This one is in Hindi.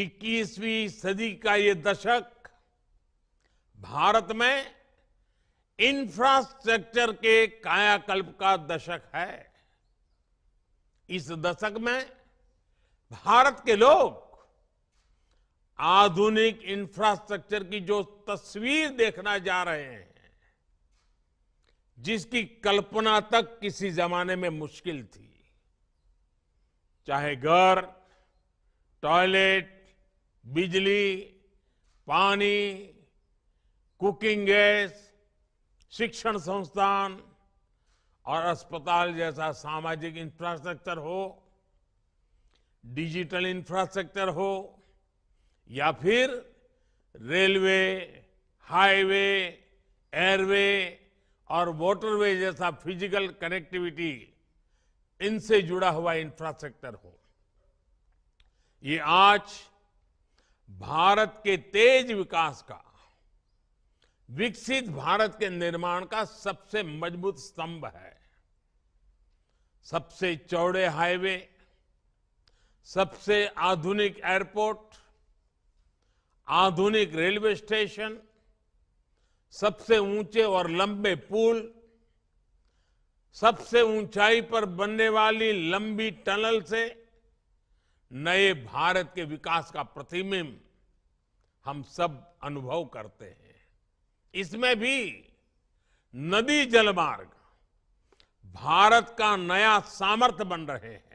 21वीं सदी का ये दशक भारत में इंफ्रास्ट्रक्चर के कायाकल्प का दशक है इस दशक में भारत के लोग आधुनिक इंफ्रास्ट्रक्चर की जो तस्वीर देखना जा रहे हैं जिसकी कल्पना तक किसी जमाने में मुश्किल थी चाहे घर टॉयलेट बिजली पानी कुकिंग गैस शिक्षण संस्थान और अस्पताल जैसा सामाजिक इंफ्रास्ट्रक्चर हो डिजिटल इंफ्रास्ट्रक्चर हो या फिर रेलवे हाईवे एयरवे और वाटरवे जैसा फिजिकल कनेक्टिविटी इनसे जुड़ा हुआ इंफ्रास्ट्रक्चर हो ये आज भारत के तेज विकास का विकसित भारत के निर्माण का सबसे मजबूत स्तंभ है सबसे चौड़े हाईवे सबसे आधुनिक एयरपोर्ट आधुनिक रेलवे स्टेशन सबसे ऊंचे और लंबे पुल सबसे ऊंचाई पर बनने वाली लंबी टनल से नए भारत के विकास का प्रतिबिंब हम सब अनुभव करते हैं इसमें भी नदी जलमार्ग भारत का नया सामर्थ्य बन रहे हैं